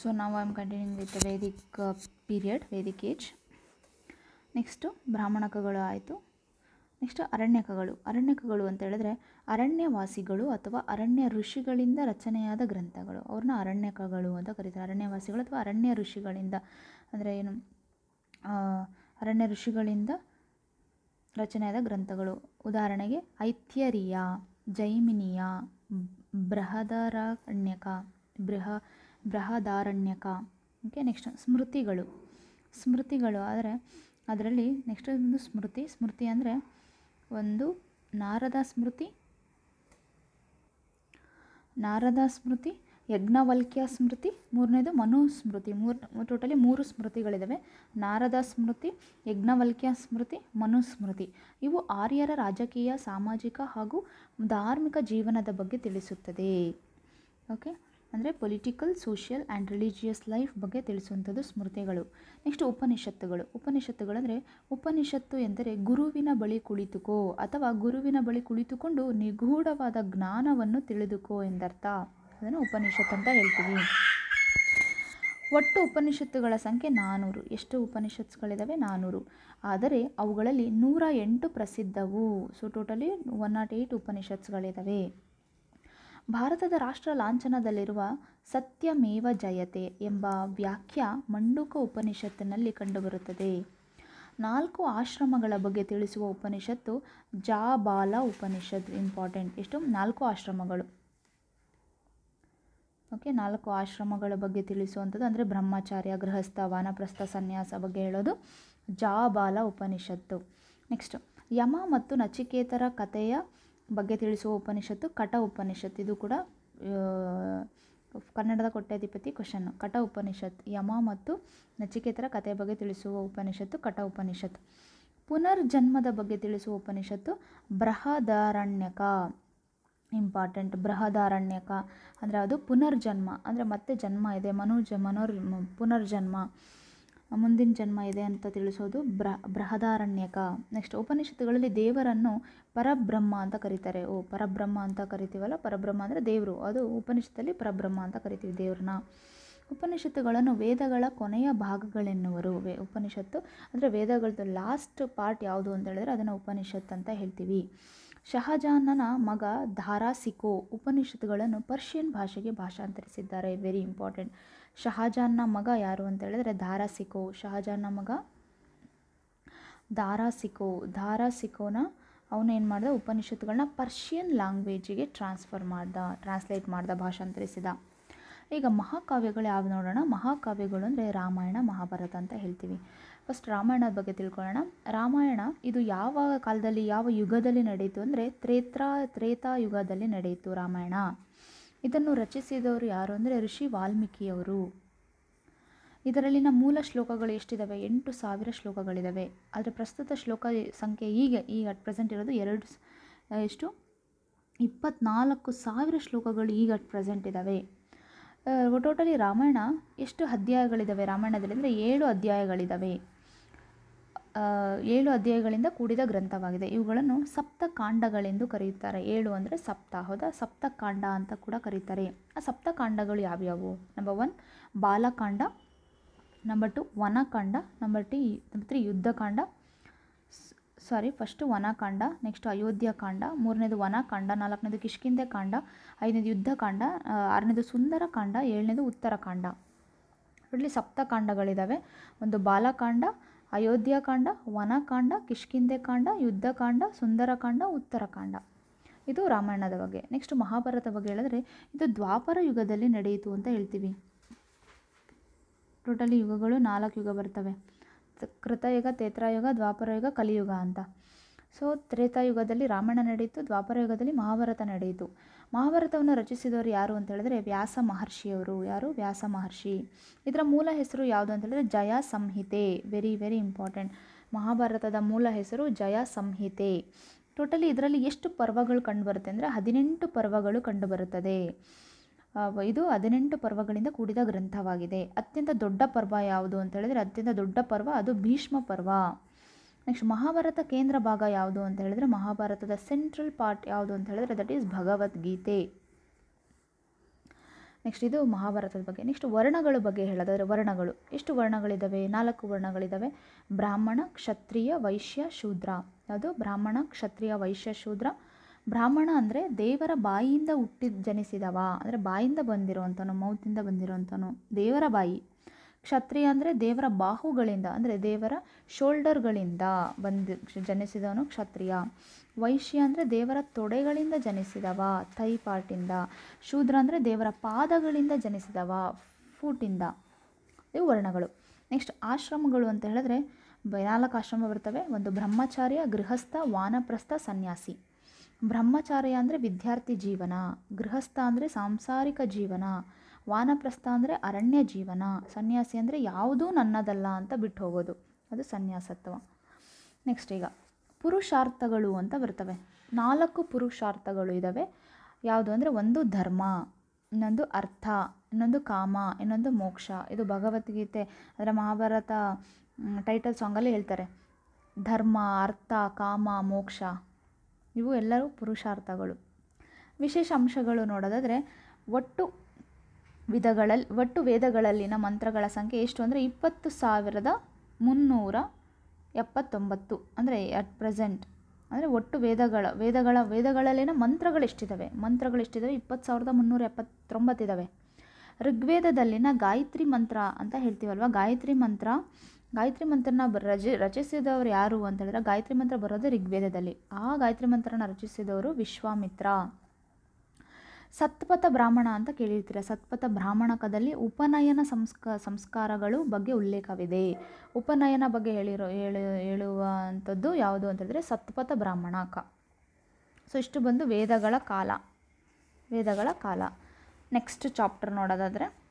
so ನಾವು I am continue with Vedic period uh, next ಬ್ರಾಹ್ಮಣಕಗಳು ಆಯಿತು ನೆಕ್ಸ್ಟ್ ಅರಣ್ಯಕಗಳು ಅರಣ್ಯಕಗಳು ಅಂತ ಹೇಳಿದ್ರೆ ಅರಣ್ಯವಾಸಿಗಳು ಅಥವಾ ಅರಣ್ಯ ಋಷಿಗಳಿಂದ ರಚನೆಯಾದ ಗ್ರಂಥಗಳು ಅವ್ರನ್ನ ಅರಣ್ಯಕಗಳು ಅಂತ ಕರೀತಾರೆ ಅರಣ್ಯವಾಸಿಗಳು ಅಥವಾ ಅರಣ್ಯ ಋಷಿಗಳಿಂದ ಅಂದರೆ ಏನು ಅರಣ್ಯ ಋಷಿಗಳಿಂದ ರಚನೆಯಾದ ಗ್ರಂಥಗಳು ಉದಾಹರಣೆಗೆ ಐಥ್ಯರಿಯ ಜೈಮಿನಿಯ ಬೃಹದರಣ್ಯಕ ಬೃಹ ಬೃಹದಾರಣ್ಯಕ ಓಕೆ ನೆಕ್ಸ್ಟ್ ಸ್ಮೃತಿಗಳು ಸ್ಮೃತಿಗಳು ಆದರೆ ಅದರಲ್ಲಿ ನೆಕ್ಸ್ಟ್ ಒಂದು ಸ್ಮೃತಿ ಸ್ಮೃತಿ ಅಂದರೆ ಒಂದು ನಾರದ ಸ್ಮೃತಿ ನಾರದ ಸ್ಮೃತಿ ಯಜ್ಞವಲ್ಕ್ಯ ಸ್ಮೃತಿ ಮೂರನೇದು ಮನುಸ್ಮೃತಿ ಸ್ಮೃತಿ ಮೂರು ಟೋಟಲಿ ಮೂರು ಸ್ಮೃತಿಗಳಿದ್ದಾವೆ ನಾರದ ಸ್ಮೃತಿ ಯಜ್ಞವಲ್ಕ್ಯ ಸ್ಮೃತಿ ಮನುಸ್ಮೃತಿ ಇವು ಆರ್ಯರ ರಾಜಕೀಯ ಸಾಮಾಜಿಕ ಹಾಗೂ ಧಾರ್ಮಿಕ ಜೀವನದ ಬಗ್ಗೆ ತಿಳಿಸುತ್ತದೆ ಓಕೆ ಅಂದರೆ political social and religious life ಬಗ್ಗೆ ತಿಳಿಸುವಂಥದ್ದು ಸ್ಮೃತಿಗಳು ನೆಕ್ಸ್ಟ್ ಉಪನಿಷತ್ತುಗಳು ಉಪನಿಷತ್ತುಗಳಂದರೆ ಉಪನಿಷತ್ತು ಎಂದರೆ ಗುರುವಿನ ಬಳಿ ಕುಳಿತುಕೋ ಅಥವಾ ಗುರುವಿನ ಬಳಿ ಕುಳಿತುಕೊಂಡು ನಿಗೂಢವಾದ ಜ್ಞಾನವನ್ನು ತಿಳಿದುಕೋ ಎಂದರ್ಥ ಅದನ್ನು ಉಪನಿಷತ್ ಅಂತ ಹೇಳ್ತೀವಿ ಒಟ್ಟು ಉಪನಿಷತ್ತುಗಳ ಸಂಖ್ಯೆ ನಾನೂರು ಎಷ್ಟು ಉಪನಿಷತ್ಸ್ಗಳಿದ್ದಾವೆ ನಾನೂರು ಆದರೆ ಅವುಗಳಲ್ಲಿ ನೂರ ಎಂಟು ಪ್ರಸಿದ್ಧವು so totally one nought eight ಉಪನಿಷತ್ಸ್ಗಳಿದ್ದಾವೆ ಭಾರತದ ರಾಷ್ಟ್ರ ಲಾಂಛನದಲ್ಲಿರುವ ಸತ್ಯಮೇವ ಜಯತೆ ಎಂಬ ವ್ಯಾಖ್ಯ ಮಂಡುಕ ಉಪನಿಷತ್ತಿನಲ್ಲಿ ಕಂಡುಬರುತ್ತದೆ ನಾಲ್ಕು ಆಶ್ರಮಗಳ ಬಗ್ಗೆ ತಿಳಿಸುವ ಉಪನಿಷತ್ತು ಜಾಬಾಲ ಉಪನಿಷತ್ ಇಂಪಾರ್ಟೆಂಟ್ ಎಷ್ಟು ನಾಲ್ಕು ಆಶ್ರಮಗಳು ಓಕೆ ನಾಲ್ಕು ಆಶ್ರಮಗಳ ಬಗ್ಗೆ ತಿಳಿಸುವಂಥದ್ದು ಅಂದರೆ ಬ್ರಹ್ಮಚಾರ್ಯ ಗೃಹಸ್ಥ ವಾನಪ್ರಸ್ಥ ಸನ್ಯಾಸ ಬಗ್ಗೆ ಹೇಳೋದು ಜಾಬಾಲ ಉಪನಿಷತ್ತು ನೆಕ್ಸ್ಟ್ ಯಮ ಮತ್ತು ನಚಿಕೇತರ ಕಥೆಯ ಬಗ್ಗೆ ತಿಳಿಸುವ ಉಪನಿಷತ್ತು ಕಟ ಉಪನಿಷತ್ ಇದು ಕೂಡ ಕನ್ನಡದ ಕೊಟ್ಟಾಧಿಪತಿ ಕ್ವಶನ್ನು ಕಟ ಉಪನಿಷತ್ ಯಮ ಮತ್ತು ನಚಿಕೇತರ ಕಥೆ ಬಗ್ಗೆ ತಿಳಿಸುವ ಉಪನಿಷತ್ತು ಕಟ ಉಪನಿಷತ್ ಪುನರ್ಜನ್ಮದ ಬಗ್ಗೆ ತಿಳಿಸುವ ಉಪನಿಷತ್ತು ಬೃಹದಾರಣ್ಯಕ ಇಂಪಾರ್ಟೆಂಟ್ ಬೃಹದಾರಣ್ಯಕ ಅಂದರೆ ಅದು ಪುನರ್ಜನ್ಮ ಅಂದರೆ ಮತ್ತೆ ಜನ್ಮ ಇದೆ ಮನೋಜ ಮನೋರ್ ಪುನರ್ಜನ್ಮ ಮುಂದಿನ ಜನ್ಮ ಇದೆ ಅಂತ ತಿಳಿಸೋದು ಬ್ರ ಬೃಹದಾರಣ್ಯಕ ನೆಕ್ಸ್ಟ್ ಉಪನಿಷತ್ತುಗಳಲ್ಲಿ ದೇವರನ್ನು ಪರಬ್ರಹ್ಮ ಅಂತ ಕರೀತಾರೆ ಓ ಪರಬ್ರಹ್ಮ ಅಂತ ಕರಿತೀವಲ್ಲ ಪರಬ್ರಹ್ಮ ಅಂದರೆ ದೇವರು ಅದು ಉಪನಿಷತ್ತಲ್ಲಿ ಪರಬ್ರಹ್ಮ ಅಂತ ಕರಿತೀವಿ ದೇವ್ರನ್ನ ಉಪನಿಷತ್ತುಗಳನ್ನು ವೇದಗಳ ಕೊನೆಯ ಭಾಗಗಳೆನ್ನುವರು ವೇ ಉಪನಿಷತ್ತು ಅಂದರೆ ವೇದಗಳದ್ದು ಲಾಸ್ಟ್ ಪಾರ್ಟ್ ಯಾವುದು ಅಂತ ಹೇಳಿದ್ರೆ ಅದನ್ನು ಉಪನಿಷತ್ ಅಂತ ಹೇಳ್ತೀವಿ ಶಹಜಾನನ ಮಗ ಧಾರಾಸಿಕೋ ಉಪನಿಷತ್ತುಗಳನ್ನು ಪರ್ಷಿಯನ್ ಭಾಷೆಗೆ ಭಾಷಾಂತರಿಸಿದ್ದಾರೆ ವೆರಿ ಇಂಪಾರ್ಟೆಂಟ್ ಶಹಜಾನ್ನ ಮಗ ಯಾರು ಅಂತ ಹೇಳಿದ್ರೆ ದಾರಾ ಸಿಕೋ ಶಹಜಾನ್ನ ಮಗ ದಾರಾ ಸಿಕೋ ದಾರಾ ಸಿಕೋನ ಅವನು ಏನು ಮಾಡ್ದ ಉಪನಿಷತ್ತುಗಳನ್ನ ಪರ್ಷಿಯನ್ ಲ್ಯಾಂಗ್ವೇಜಿಗೆ ಟ್ರಾನ್ಸ್ಫರ್ ಮಾಡ್ದ ಟ್ರಾನ್ಸ್ಲೇಟ್ ಮಾಡ್ದ ಭಾಷಾಂತರಿಸಿದ ಈಗ ಮಹಾಕಾವ್ಯಗಳು ಯಾವ್ದು ನೋಡೋಣ ಮಹಾಕಾವ್ಯಗಳು ಅಂದರೆ ರಾಮಾಯಣ ಮಹಾಭಾರತ ಅಂತ ಹೇಳ್ತೀವಿ ಫಸ್ಟ್ ರಾಮಾಯಣದ ಬಗ್ಗೆ ತಿಳ್ಕೊಳ್ಳೋಣ ರಾಮಾಯಣ ಇದು ಯಾವ ಕಾಲದಲ್ಲಿ ಯಾವ ಯುಗದಲ್ಲಿ ನಡೆಯಿತು ಅಂದರೆ ತ್ರೇತ್ರ ತ್ರೇತಾ ಯುಗದಲ್ಲಿ ನಡೆಯಿತು ರಾಮಾಯಣ ಇದನ್ನು ರಚಿಸಿದವರು ಯಾರು ಅಂದರೆ ಋಷಿ ವಾಲ್ಮೀಕಿಯವರು ಇದರಲ್ಲಿನ ಮೂಲ ಶ್ಲೋಕಗಳು ಎಷ್ಟಿದ್ದಾವೆ ಎಂಟು ಸಾವಿರ ಶ್ಲೋಕಗಳಿದ್ದಾವೆ ಆದರೆ ಪ್ರಸ್ತುತ ಶ್ಲೋಕ ಸಂಖ್ಯೆ ಈಗ ಈಗ ಅಟ್ ಪ್ರೆಸೆಂಟ್ ಇರೋದು ಎರಡು ಎಷ್ಟು ಇಪ್ಪತ್ನಾಲ್ಕು ಸಾವಿರ ಶ್ಲೋಕಗಳು ಈಗ ಅಟ್ ಪ್ರೆಸೆಂಟ್ ಇದ್ದಾವೆ ಟೋಟಲಿ ರಾಮಾಯಣ ಎಷ್ಟು ಅಧ್ಯಾಯಗಳಿದ್ದಾವೆ ರಾಮಾಯಣದಲ್ಲಿ ಅಂದರೆ ಏಳು ಅಧ್ಯಾಯಗಳಿದ್ದಾವೆ ಏಳು ಅಧ್ಯಾಯಗಳಿಂದ ಕೂಡಿದ ಗ್ರಂಥವಾಗಿದೆ ಇವುಗಳನ್ನು ಸಪ್ತಕಾಂಡಗಳೆಂದು ಕರೆಯುತ್ತಾರೆ ಏಳು ಅಂದರೆ ಸಪ್ತಾಹದ ಸಪ್ತಕಾಂಡ ಅಂತ ಕೂಡ ಕರೀತಾರೆ ಆ ಸಪ್ತಕಾಂಡಗಳು ಯಾವ್ಯಾವು number one Balakanda number two Vanakanda number ಟಿ number three Yuddhakanda sorry first Vanakanda next Ayodhyakanda ಮೂರನೇದು ವನಕಾಂಡ ನಾಲ್ಕನೇದು ಕಿಷ್ಕಿಂದೆ ಕಾಂಡ ಐದನೇದು ಯುದ್ಧಕಾಂಡ ಆರನೇದು ಸುಂದರಕಾಂಡ ಏಳನೇದು ಉತ್ತರಕಾಂಡ ಒಟ್ಲಿ ಸಪ್ತಕಾಂಡಗಳಿದ್ದಾವೆ ಒಂದು ಬಾಲಕಾಂಡ ಅಯೋಧ್ಯಕಾಂಡ ವನಕಾಂಡ ಕಿಷ್ಕಿಂದೆ ಕಾಂಡ ಯುದ್ಧಕಾಂಡ ಸುಂದರಕಾಂಡ ಉತ್ತರಕಾಂಡ ಇದು ರಾಮಾಯಣದ ಬಗ್ಗೆ ನೆಕ್ಸ್ಟ್ ಮಹಾಭಾರತ ಬಗ್ಗೆ ಹೇಳಿದ್ರೆ ಇದು ದ್ವಾಪರ ಯುಗದಲ್ಲಿ ನಡೆಯಿತು ಅಂತ ಹೇಳ್ತೀವಿ ಟೋಟಲಿ ಯುಗಗಳು ನಾಲ್ಕು ಯುಗ ಬರ್ತವೆ ಕೃತಯುಗ ತೇತ್ರಾಯುಗ ದ್ವಾಪರಯುಗ ಕಲಿಯುಗ ಅಂತ ಸೊ ತ್ರೇತಾಯುಗದಲ್ಲಿ ರಾಮಾಯಣ ನಡೆಯಿತು ದ್ವಾಪರ ಯುಗದಲ್ಲಿ ಮಹಾಭಾರತ ನಡೆಯಿತು ಮಹಾಭಾರತವನ್ನು ರಚಿಸಿದವರು ಯಾರು ಅಂತ ಹೇಳಿದ್ರೆ ವ್ಯಾಸ ಮಹರ್ಷಿಯವರು ಯಾರು ವ್ಯಾಸ ಮಹರ್ಷಿ ಇದರ ಮೂಲ ಹೆಸರು ಯಾವುದು ಅಂತ ಹೇಳಿದ್ರೆ ಜಯ ಸಂಹಿತೆ ವೆರಿ ವೆರಿ ಇಂಪಾರ್ಟೆಂಟ್ ಮಹಾಭಾರತದ ಮೂಲ ಹೆಸರು ಜಯ ಸಂಹಿತೆ ಟೋಟಲಿ ಇದರಲ್ಲಿ ಎಷ್ಟು ಪರ್ವಗಳು ಕಂಡುಬರುತ್ತೆ ಅಂದರೆ ಹದಿನೆಂಟು ಪರ್ವಗಳು ಕಂಡುಬರುತ್ತದೆ ಇದು ಹದಿನೆಂಟು ಪರ್ವಗಳಿಂದ ಕೂಡಿದ ಗ್ರಂಥವಾಗಿದೆ ಅತ್ಯಂತ ದೊಡ್ಡ ಪರ್ವ ಯಾವುದು ಅಂತ ಹೇಳಿದ್ರೆ ಅತ್ಯಂತ ದೊಡ್ಡ ಪರ್ವ ಅದು ಭೀಷ್ಮ ಪರ್ವ ನೆಕ್ಸ್ಟ್ ಮಹಾಭಾರತ ಕೇಂದ್ರ ಭಾಗ ಯಾವುದು ಅಂತ ಹೇಳಿದ್ರೆ ಮಹಾಭಾರತದ ಸೆಂಟ್ರಲ್ ಪಾರ್ಟ್ ಯಾವುದು ಅಂತ ಹೇಳಿದ್ರೆ ದಟ್ ಈಸ್ ಭಗವದ್ಗೀತೆ ನೆಕ್ಸ್ಟ್ ಇದು ಮಹಾಭಾರತದ ಬಗ್ಗೆ ನೆಕ್ಸ್ಟ್ ವರ್ಣಗಳ ಬಗ್ಗೆ ಹೇಳೋದಾದರೆ ವರ್ಣಗಳು ಎಷ್ಟು ವರ್ಣಗಳಿದ್ದಾವೆ ನಾಲ್ಕು ವರ್ಣಗಳಿದ್ದಾವೆ ಬ್ರಾಹ್ಮಣ ಕ್ಷತ್ರಿಯ ವೈಶ್ಯ ಶೂದ್ರ ಯಾವುದು ಬ್ರಾಹ್ಮಣ ಕ್ಷತ್ರಿಯ ವೈಶ್ಯ ಶೂದ್ರ ಬ್ರಾಹ್ಮಣ ಅಂದರೆ ದೇವರ ಬಾಯಿಯಿಂದ ಹುಟ್ಟಿದ ಜನಿಸಿದವ ಅಂದರೆ ಬಾಯಿಂದ ಬಂದಿರುವಂಥನು ಮೌತಿಂದ ಬಂದಿರುವಂಥನು ದೇವರ ಬಾಯಿ ಕ್ಷತ್ರಿಯ ಅಂದರೆ ದೇವರ ಬಾಹುಗಳಿಂದ ಅಂದರೆ ದೇವರ ಶೋಲ್ಡರ್ಗಳಿಂದ ಬಂದು ಜನಿಸಿದವನು ಕ್ಷತ್ರಿಯ ವೈಶ್ಯ ಅಂದರೆ ದೇವರ ತೊಡೆಗಳಿಂದ ಜನಿಸಿದವ ಥೈ ಪಾರ್ಟಿಂದ ಶೂದ್ರ ಅಂದರೆ ದೇವರ ಪಾದಗಳಿಂದ ಜನಿಸಿದವ ಫೂಟಿಂದ ಇವು ವರ್ಣಗಳು ನೆಕ್ಸ್ಟ್ ಆಶ್ರಮಗಳು ಅಂತ ಹೇಳಿದ್ರೆ ನಾಲ್ಕು ಆಶ್ರಮ ಬರ್ತವೆ ಒಂದು ಬ್ರಹ್ಮಚಾರ್ಯ ಗೃಹಸ್ಥ ವಾನಪ್ರಸ್ಥ ಸನ್ಯಾಸಿ ಬ್ರಹ್ಮಚಾರ್ಯ ಅಂದರೆ ವಿದ್ಯಾರ್ಥಿ ಜೀವನ ಗೃಹಸ್ಥ ಅಂದರೆ ಸಾಂಸಾರಿಕ ಜೀವನ ವಾನಪ್ರಸ್ಥ ಅಂದರೆ ಅರಣ್ಯ ಜೀವನ ಸನ್ಯಾಸಿ ಅಂದರೆ ಯಾವುದೂ ನನ್ನದಲ್ಲ ಅಂತ ಬಿಟ್ಟು ಹೋಗೋದು ಅದು ಸನ್ಯಾಸತ್ವ ನೆಕ್ಸ್ಟ್ ಈಗ ಪುರುಷಾರ್ಥಗಳು ಅಂತ ಬರ್ತವೆ ನಾಲ್ಕು ಪುರುಷಾರ್ಥಗಳು ಇದ್ದಾವೆ ಯಾವುದು ಅಂದರೆ ಒಂದು ಧರ್ಮ ಇನ್ನೊಂದು ಅರ್ಥ ಇನ್ನೊಂದು ಕಾಮ ಇನ್ನೊಂದು ಮೋಕ್ಷ ಇದು ಭಗವದ್ಗೀತೆ ಅಂದರೆ ಮಹಾಭಾರತ ಟೈಟಲ್ ಸಾಂಗಲ್ಲಿ ಹೇಳ್ತಾರೆ ಧರ್ಮ ಅರ್ಥ ಕಾಮ ಮೋಕ್ಷ ಇವು ಎಲ್ಲರೂ ಪುರುಷಾರ್ಥಗಳು ವಿಶೇಷ ಅಂಶಗಳು ನೋಡೋದಾದರೆ ಒಟ್ಟು ವಿಧಗಳಲ್ಲಿ ಒಟ್ಟು ವೇದಗಳಲ್ಲಿನ ಮಂತ್ರಗಳ ಸಂಖ್ಯೆ ಎಷ್ಟು ಅಂದರೆ ಇಪ್ಪತ್ತು ಸಾವಿರದ ಮುನ್ನೂರ ಎಪ್ಪತ್ತೊಂಬತ್ತು ಅಂದರೆ ಅಟ್ ಪ್ರೆಸೆಂಟ್ ಅಂದರೆ ಒಟ್ಟು ವೇದಗಳ ವೇದಗಳ ವೇದಗಳಲ್ಲಿನ ಮಂತ್ರಗಳೆಷ್ಟಿದ್ದಾವೆ ಮಂತ್ರಗಳೆಷ್ಟಿದ್ದಾವೆ ಇಪ್ಪತ್ತು ಸಾವಿರದ ಮುನ್ನೂರ ಎಪ್ಪತ್ತೊಂಬತ್ತಿದ್ದಾವೆ ಋಗ್ವೇದದಲ್ಲಿನ ಗಾಯತ್ರಿ ಮಂತ್ರ ಅಂತ ಹೇಳ್ತೀವಲ್ವ ಗಾಯತ್ರಿ ಮಂತ್ರ ಗಾಯತ್ರಿ ಮಂತ್ರನ ರಜೆ ರಚಿಸಿದವರು ಯಾರು ಅಂತ ಹೇಳಿದ್ರೆ ಗಾಯತ್ರಿ ಮಂತ್ರ ಬರೋದು ಋಗ್ವೇದದಲ್ಲಿ ಆ ಗಾಯತ್ರಿ ಮಂತ್ರನ ರಚಿಸಿದವರು ವಿಶ್ವಾಮಿತ್ರ ಸತ್ಪಥ ಬ್ರಾಹ್ಮಣ ಅಂತ ಕೇಳಿರ್ತೀರ ಸತ್ಪಥ ಬ್ರಾಹ್ಮಣಕದಲ್ಲಿ ಉಪನಯನ ಸಂಸ್ಕ ಸಂಸ್ಕಾರಗಳು ಬಗ್ಗೆ ಉಲ್ಲೇಖವಿದೆ ಉಪನಯನ ಬಗ್ಗೆ ಹೇಳಿರೋ ಹೇಳು ಹೇಳುವಂಥದ್ದು ಯಾವುದು ಅಂತ ಹೇಳಿದ್ರೆ ಸತ್ಪಥ ಬ್ರಾಹ್ಮಣಕ ಸೊ ಇಷ್ಟು ಬಂದು ವೇದಗಳ ಕಾಲ ವೇದಗಳ ಕಾಲ ನೆಕ್ಸ್ಟ್ ಚಾಪ್ಟರ್ ನೋಡೋದಾದರೆ